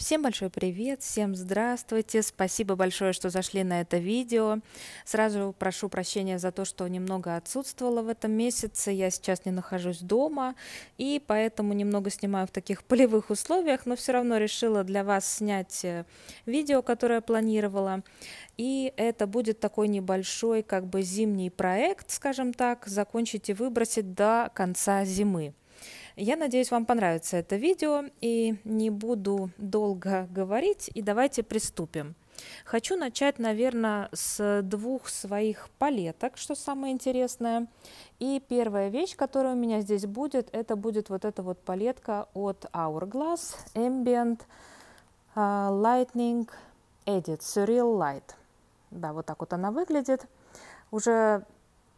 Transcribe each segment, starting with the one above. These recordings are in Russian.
Всем большой привет, всем здравствуйте, спасибо большое, что зашли на это видео. Сразу прошу прощения за то, что немного отсутствовала в этом месяце, я сейчас не нахожусь дома, и поэтому немного снимаю в таких полевых условиях, но все равно решила для вас снять э, видео, которое планировала. И это будет такой небольшой как бы зимний проект, скажем так, закончить и выбросить до конца зимы. Я надеюсь, вам понравится это видео и не буду долго говорить. И давайте приступим. Хочу начать, наверное, с двух своих палеток, что самое интересное. И первая вещь, которая у меня здесь будет, это будет вот эта вот палетка от Hourglass Ambient uh, Lightning Edit Surreal Light. Да, вот так вот она выглядит. Уже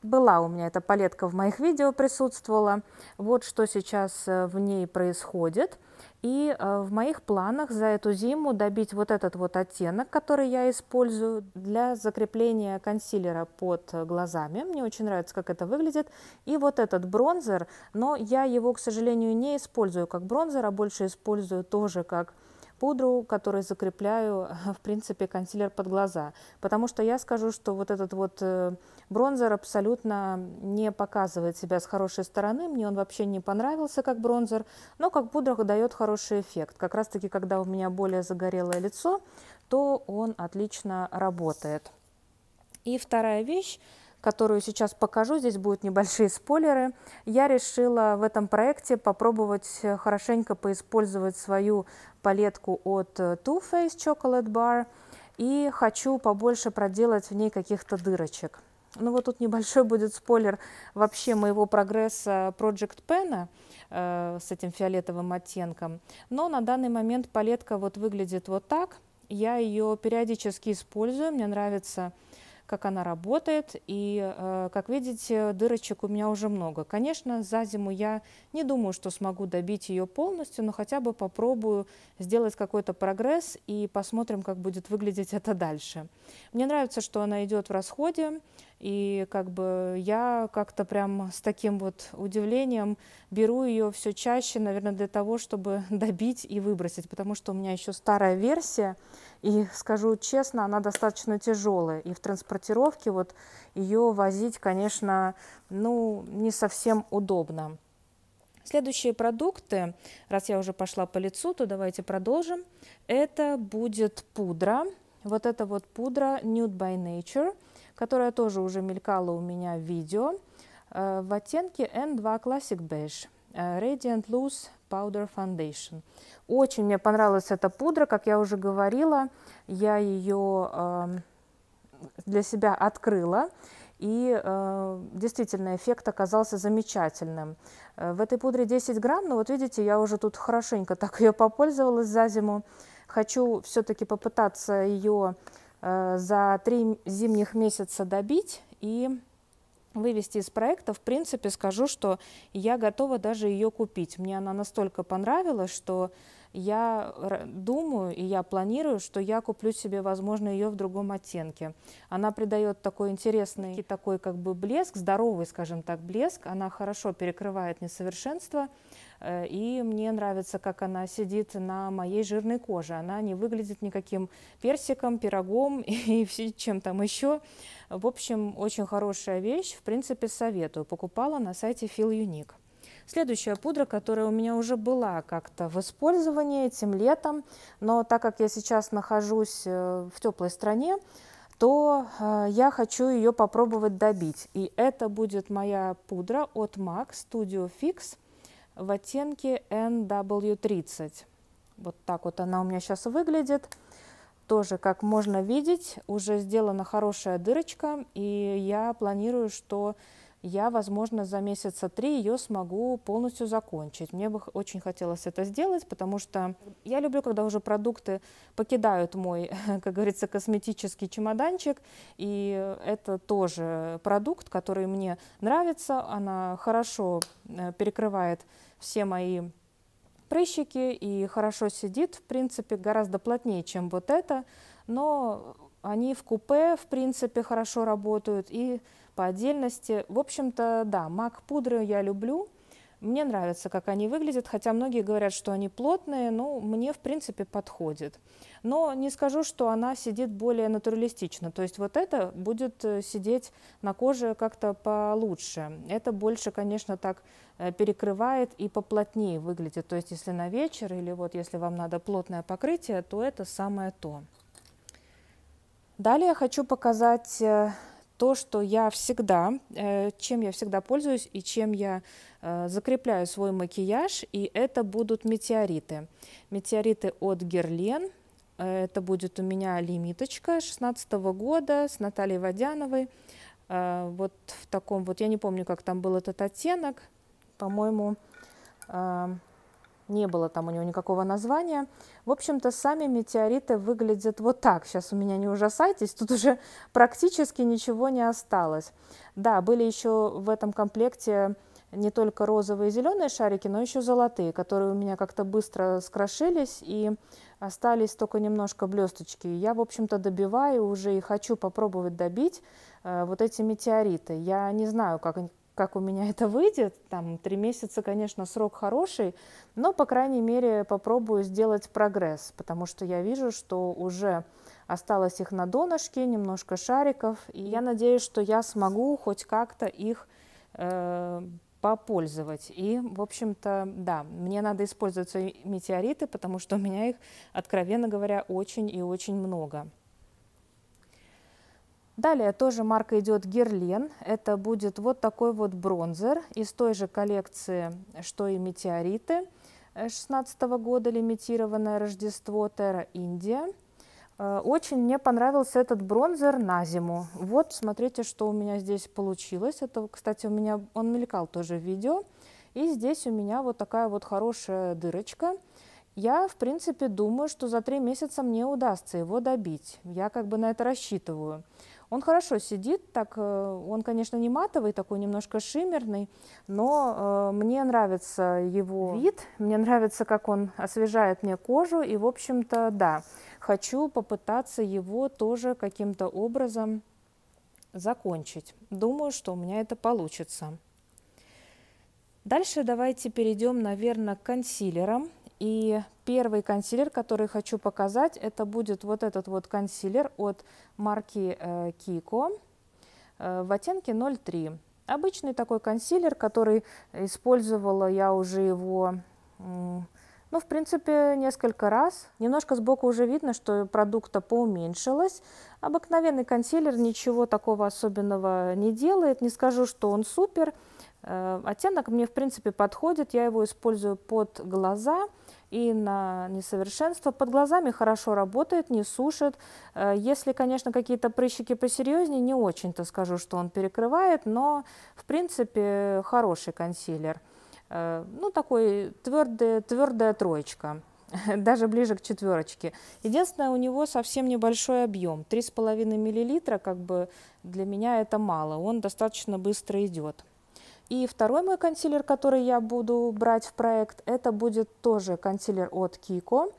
была у меня эта палетка в моих видео присутствовала. Вот что сейчас э, в ней происходит. И э, в моих планах за эту зиму добить вот этот вот оттенок, который я использую для закрепления консилера под глазами. Мне очень нравится, как это выглядит. И вот этот бронзер, но я его, к сожалению, не использую как бронзер, а больше использую тоже как пудру, которой закрепляю, в принципе, консилер под глаза. Потому что я скажу, что вот этот вот э, бронзер абсолютно не показывает себя с хорошей стороны. Мне он вообще не понравился как бронзер, но как пудра дает хороший эффект. Как раз-таки, когда у меня более загорелое лицо, то он отлично работает. И вторая вещь, которую сейчас покажу, здесь будут небольшие спойлеры, я решила в этом проекте попробовать э, хорошенько поиспользовать свою палетку от э, Too Faced Chocolate Bar и хочу побольше проделать в ней каких-то дырочек. Ну вот тут небольшой будет спойлер вообще моего прогресса Project Pen э, с этим фиолетовым оттенком. Но на данный момент палетка вот выглядит вот так. Я ее периодически использую, мне нравится как она работает. И, э, как видите, дырочек у меня уже много. Конечно, за зиму я не думаю, что смогу добить ее полностью, но хотя бы попробую сделать какой-то прогресс и посмотрим, как будет выглядеть это дальше. Мне нравится, что она идет в расходе, и как бы я как-то прям с таким вот удивлением беру ее все чаще, наверное, для того, чтобы добить и выбросить, потому что у меня еще старая версия, и скажу честно, она достаточно тяжелая. И в транспортировке вот ее возить, конечно, ну, не совсем удобно. Следующие продукты, раз я уже пошла по лицу, то давайте продолжим. Это будет пудра. Вот это вот пудра Nude by Nature, которая тоже уже мелькала у меня в видео, э, в оттенке N2 Classic Beige, э, Radiant Loose Powder Foundation. Очень мне понравилась эта пудра, как я уже говорила, я ее э, эм, для себя открыла. И э, действительно эффект оказался замечательным. Э, в этой пудре 10 грамм, но вот видите, я уже тут хорошенько так ее попользовалась за зиму. Хочу все-таки попытаться ее э, за три зимних месяца добить и вывести из проекта, в принципе, скажу, что я готова даже ее купить. Мне она настолько понравилась, что я думаю и я планирую, что я куплю себе, возможно, ее в другом оттенке. Она придает такой интересный, такой как бы блеск, здоровый, скажем так, блеск. Она хорошо перекрывает несовершенство. Э, и мне нравится, как она сидит на моей жирной коже. Она не выглядит никаким персиком, пирогом и чем там еще. В общем, очень хорошая вещь. В принципе, советую. Покупала на сайте Feel Unique. Следующая пудра, которая у меня уже была как-то в использовании этим летом, но так как я сейчас нахожусь э, в теплой стране, то э, я хочу ее попробовать добить. И это будет моя пудра от MAC Studio Fix в оттенке NW30. Вот так вот она у меня сейчас выглядит. Тоже, как можно видеть, уже сделана хорошая дырочка, и я планирую, что я, возможно, за месяца три ее смогу полностью закончить. Мне бы очень хотелось это сделать, потому что я люблю, когда уже продукты покидают мой, как говорится, косметический чемоданчик, и это тоже продукт, который мне нравится, она хорошо э, перекрывает все мои прыщики и хорошо сидит, в принципе, гораздо плотнее, чем вот это, но они в купе, в принципе, хорошо работают, и по отдельности. В общем-то, да, мак-пудры я люблю. Мне нравится, как они выглядят, хотя многие говорят, что они плотные, но мне, в принципе, подходит. Но не скажу, что она сидит более натуралистично, то есть вот это будет э, сидеть на коже как-то получше. Это больше, конечно, так э, перекрывает и поплотнее выглядит, то есть если на вечер или вот если вам надо плотное покрытие, то это самое то. Далее я хочу показать э, то, что я всегда, э, чем я всегда пользуюсь и чем я э, закрепляю свой макияж, и это будут метеориты. Метеориты от Герлен, э, это будет у меня лимиточка 16 года с Натальей Водяновой. Вот в таком вот, я не помню, как там был этот оттенок, по-моему, не было там у него никакого названия. В общем-то, сами метеориты выглядят вот так. Сейчас у меня не ужасайтесь, тут уже практически ничего не осталось. Да, были еще в этом комплекте не только розовые и зеленые шарики, но еще золотые, которые у меня как-то быстро скрошились и остались только немножко блесточки. Я, в общем-то, добиваю уже и хочу попробовать добить э, вот эти метеориты. Я не знаю, как, как у меня это выйдет. Там три месяца, конечно, срок хороший, но, по крайней мере, попробую сделать прогресс, потому что я вижу, что уже осталось их на донышке, немножко шариков, и я надеюсь, что я смогу хоть как-то их э, попользовать. И, в общем-то, да, мне надо использовать свои метеориты, потому что у меня их, откровенно говоря, очень и очень много. Далее тоже марка идет Герлен. Это будет вот такой вот бронзер из той же коллекции, что и метеориты 16 года, лимитированное Рождество Терра Индия. Э, очень мне понравился этот бронзер на зиму. Вот, смотрите, что у меня здесь получилось. Это, кстати, у меня он мелькал тоже в видео. И здесь у меня вот такая вот хорошая дырочка. Я, в принципе, думаю, что за три месяца мне удастся его добить. Я как бы на это рассчитываю. Он хорошо сидит, так э, он, конечно, не матовый, такой немножко шиммерный, но э, мне нравится его вид, мне нравится, как он освежает мне кожу, и, в общем-то, да, хочу попытаться его тоже каким-то образом закончить. Думаю, что у меня это получится. Дальше давайте перейдем, наверное, к консилерам. И Первый консилер, который хочу показать, это будет вот этот вот консилер от марки э, Kiko э, в оттенке 03. Обычный такой консилер, который использовала я уже его ну, в принципе, несколько раз. Немножко сбоку уже видно, что продукта поуменьшилось. Обыкновенный консилер ничего такого особенного не делает. Не скажу, что он супер. Э, оттенок мне, в принципе, подходит. Я его использую под глаза и на несовершенство. Под глазами хорошо работает, не сушит. Э, если, конечно, какие-то прыщики посерьезнее, не очень-то скажу, что он перекрывает, но, в принципе, хороший консилер. Э, ну, такой твердый, твердая троечка даже ближе к четверочке. Единственное, у него совсем небольшой объем, 3,5 мл, как бы для меня это мало, он достаточно быстро идет. И второй мой консилер, который я буду брать в проект, это будет тоже консилер от Kiko.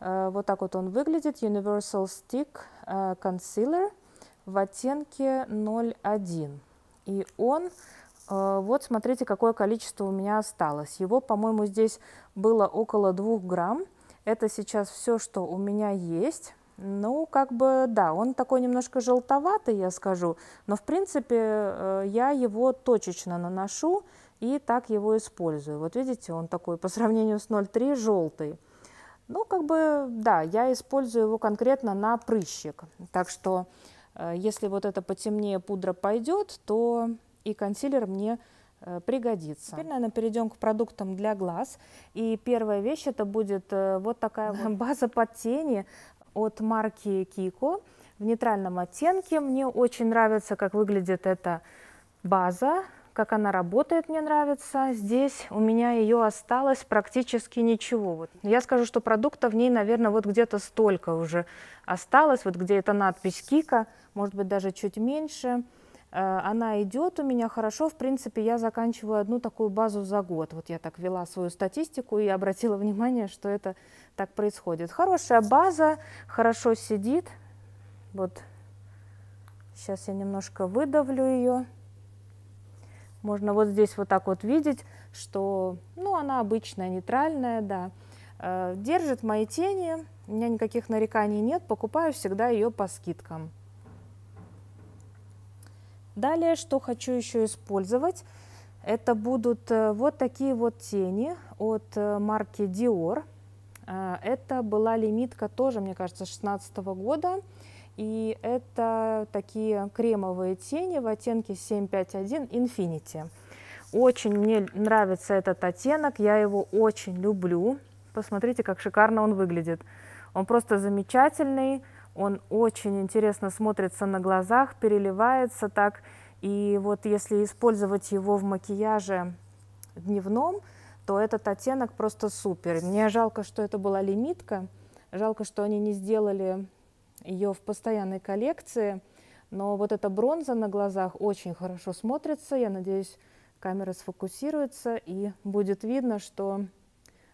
Э, вот так вот он выглядит, Universal Stick э, Concealer в оттенке 01. И он, э, вот смотрите, какое количество у меня осталось. Его, по-моему, здесь было около 2 грамм. Это сейчас все, что у меня есть. Ну, как бы, да, он такой немножко желтоватый, я скажу, но, в принципе, э, я его точечно наношу и так его использую. Вот видите, он такой по сравнению с 0,3 желтый. Ну, как бы, да, я использую его конкретно на прыщик. Так что, э, если вот эта потемнее пудра пойдет, то и консилер мне э, пригодится. Теперь, наверное, перейдем к продуктам для глаз. И первая вещь это будет вот такая база под тени от марки Кико в нейтральном оттенке. Мне очень нравится, как выглядит эта база, как она работает, мне нравится. Здесь у меня ее осталось практически ничего. Вот. Я скажу, что продукта в ней, наверное, вот где-то столько уже осталось, вот где эта надпись Кика, может быть, даже чуть меньше. Э, она идет у меня хорошо, в принципе, я заканчиваю одну такую базу за год. Вот я так вела свою статистику и обратила внимание, что это так происходит. Хорошая база, хорошо сидит. Вот сейчас я немножко выдавлю ее. Можно вот здесь вот так вот видеть, что ну, она обычная, нейтральная, да. Э, держит мои тени, у меня никаких нареканий нет, покупаю всегда ее по скидкам. Далее, что хочу еще использовать, это будут э, вот такие вот тени от э, марки Dior. Э, это была лимитка тоже, мне кажется, 2016 года. И это такие кремовые тени в оттенке 751 Infinity. Очень мне нравится этот оттенок, я его очень люблю. Посмотрите, как шикарно он выглядит. Он просто замечательный. Он очень интересно смотрится на глазах, переливается так. И вот если использовать его в макияже дневном, то этот оттенок просто супер. Мне жалко, что это была лимитка. Жалко, что они не сделали ее в постоянной коллекции. Но вот эта бронза на глазах очень хорошо смотрится. Я надеюсь, камера сфокусируется и будет видно, что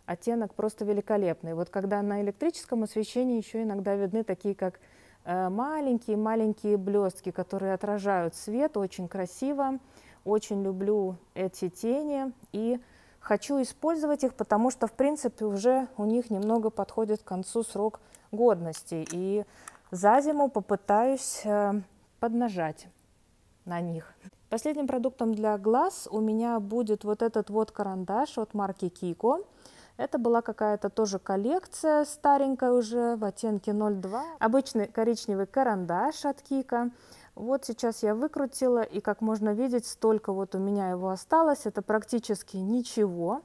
Оттенок просто великолепный. Вот когда на электрическом освещении еще иногда видны такие, как э, маленькие-маленькие блестки, которые отражают свет очень красиво. Очень люблю эти тени и хочу использовать их, потому что, в принципе, уже у них немного подходит к концу срок годности. И за зиму попытаюсь э, поднажать на них. Последним продуктом для глаз у меня будет вот этот вот карандаш от марки Kiko. Это была какая-то тоже коллекция старенькая уже в оттенке 02. Обычный коричневый карандаш от Кика. Вот сейчас я выкрутила, и как можно видеть, столько вот у меня его осталось. Это практически ничего.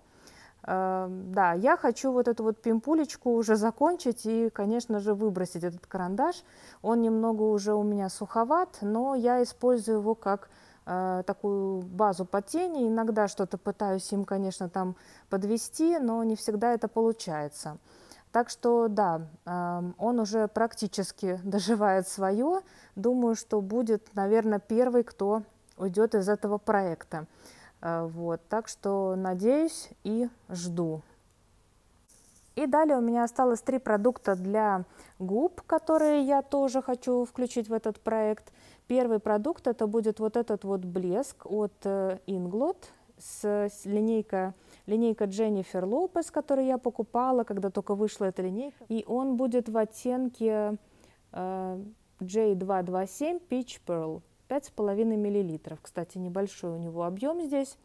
Э, да, я хочу вот эту вот пимпулечку уже закончить и, конечно же, выбросить этот карандаш. Он немного уже у меня суховат, но я использую его как Э, такую базу по тени. Иногда что-то пытаюсь им, конечно, там подвести, но не всегда это получается. Так что да, эм, он уже практически доживает свое. Думаю, что будет, наверное, первый, кто уйдет из этого проекта. Э, вот, так что надеюсь и жду. И далее у меня осталось три продукта для губ, которые я тоже хочу включить в этот проект. Первый продукт это будет вот этот вот блеск от э, Inglot с линейка, линейка Дженнифер Лопес, которую я покупала, когда только вышла эта линейка. И он будет в оттенке э, J227 Peach Pearl, 5,5 мл. Кстати, небольшой у него объем здесь.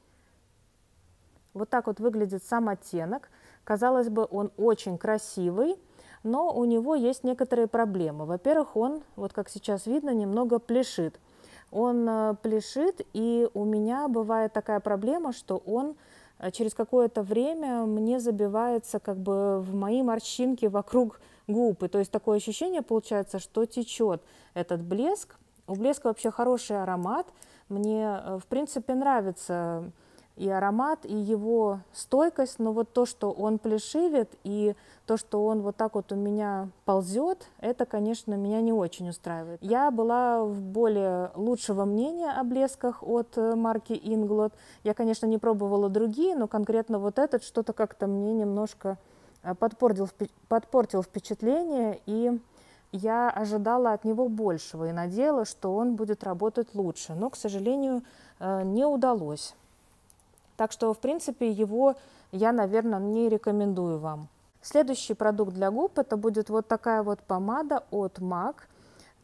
Вот так вот выглядит сам оттенок. Казалось бы, он очень красивый, но у него есть некоторые проблемы. Во-первых, он, вот как сейчас видно, немного плешит. Он э, плешит, и у меня бывает такая проблема, что он э, через какое-то время мне забивается как бы в мои морщинки вокруг губ. И то есть такое ощущение получается, что течет этот блеск. У блеска вообще хороший аромат. Мне, э, в принципе, нравится и аромат, и его стойкость, но вот то, что он плешивит, и то, что он вот так вот у меня ползет, это, конечно, меня не очень устраивает. Я была в более лучшего мнения о блесках от э, марки Inglot. Я, конечно, не пробовала другие, но конкретно вот этот что-то как-то мне немножко э, подпортил, подпортил впечатление, и я ожидала от него большего и надеялась, что он будет работать лучше, но, к сожалению, э, не удалось. Так что, в принципе, его я, наверное, не рекомендую вам. Следующий продукт для губ это будет вот такая вот помада от MAC.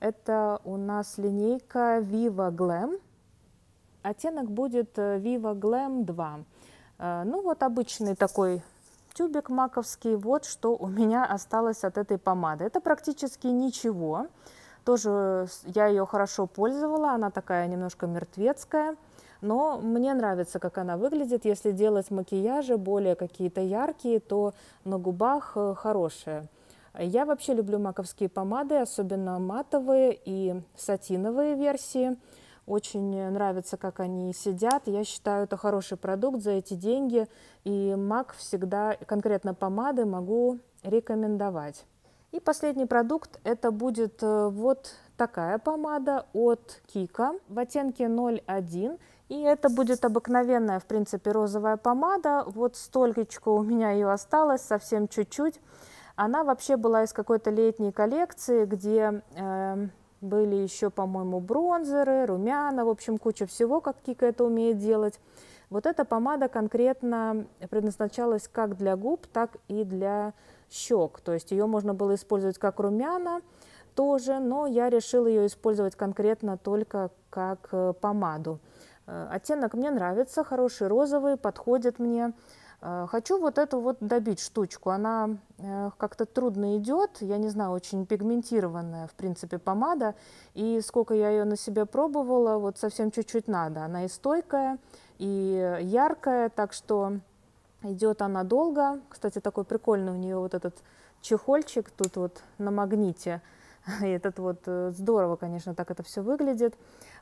Это у нас линейка Viva Glam. Оттенок будет э, Viva Glam 2. Э, ну вот обычный такой тюбик маковский. Вот что у меня осталось от этой помады. Это практически ничего. Тоже э, я ее хорошо пользовала. Она такая немножко мертвецкая но мне нравится, как она выглядит. Если делать макияжи более какие-то яркие, то на губах э, хорошая Я вообще люблю маковские помады, особенно матовые и сатиновые версии. Очень нравится, как они сидят. Я считаю, это хороший продукт за эти деньги. И мак всегда, конкретно помады, могу рекомендовать. И последний продукт это будет э, вот такая помада от Кика в оттенке 01. И это будет обыкновенная, в принципе, розовая помада. Вот столечко у меня ее осталось, совсем чуть-чуть. Она вообще была из какой-то летней коллекции, где э, были еще, по-моему, бронзеры, румяна, в общем, куча всего, как Кика это умеет делать. Вот эта помада конкретно предназначалась как для губ, так и для щек. То есть ее можно было использовать как румяна тоже, но я решила ее использовать конкретно только как э, помаду. Э, Оттенок мне нравится, хороший розовый, подходит мне. Э, хочу вот эту вот добить штучку. Она э, как-то трудно идет, я не знаю, очень пигментированная, в принципе, помада. И сколько я ее на себе пробовала, вот совсем чуть-чуть надо. Она и стойкая, и яркая, так что идет она долго. Кстати, такой прикольный у нее вот этот чехольчик тут вот на магните – И этот вот э, здорово, конечно, так это все выглядит.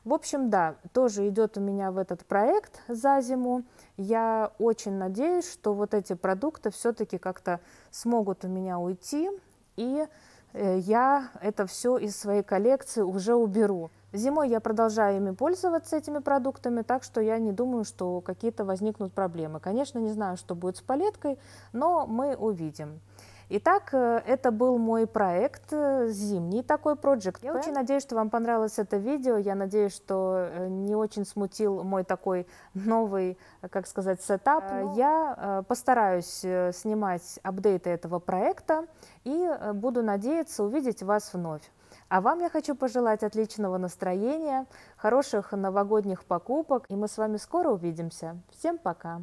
В общем, да, тоже идет у меня в этот проект за зиму. Я очень надеюсь, что вот эти продукты все-таки как-то смогут у меня уйти, и э, я это все из своей коллекции уже уберу. Зимой я продолжаю ими пользоваться, этими продуктами, так что я не думаю, что какие-то возникнут проблемы. Конечно, не знаю, что будет с палеткой, но мы увидим. Итак, э, это был мой проект, э, зимний такой проект. Я очень надеюсь, что вам понравилось это видео. Я надеюсь, что э, не очень смутил мой такой новый, как сказать, сетап. Но... Ну я постараюсь снимать апдейты этого проекта и буду надеяться увидеть вас вновь. А вам я хочу пожелать отличного настроения, хороших новогодних покупок, и мы с вами скоро увидимся. Всем пока!